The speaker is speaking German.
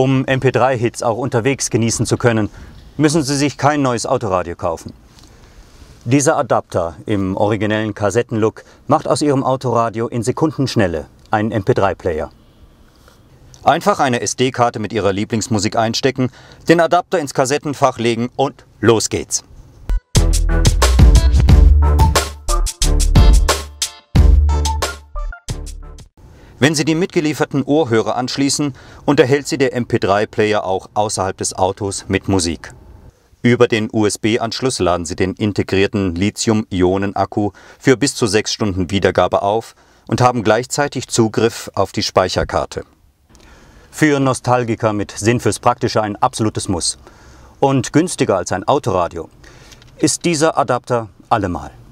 Um MP3-Hits auch unterwegs genießen zu können, müssen Sie sich kein neues Autoradio kaufen. Dieser Adapter im originellen Kassettenlook macht aus Ihrem Autoradio in Sekundenschnelle einen MP3-Player. Einfach eine SD-Karte mit Ihrer Lieblingsmusik einstecken, den Adapter ins Kassettenfach legen und los geht's. Wenn Sie die mitgelieferten Ohrhörer anschließen, unterhält Sie der MP3-Player auch außerhalb des Autos mit Musik. Über den USB-Anschluss laden Sie den integrierten Lithium-Ionen-Akku für bis zu sechs Stunden Wiedergabe auf und haben gleichzeitig Zugriff auf die Speicherkarte. Für Nostalgiker mit Sinn fürs Praktische ein absolutes Muss. Und günstiger als ein Autoradio ist dieser Adapter allemal.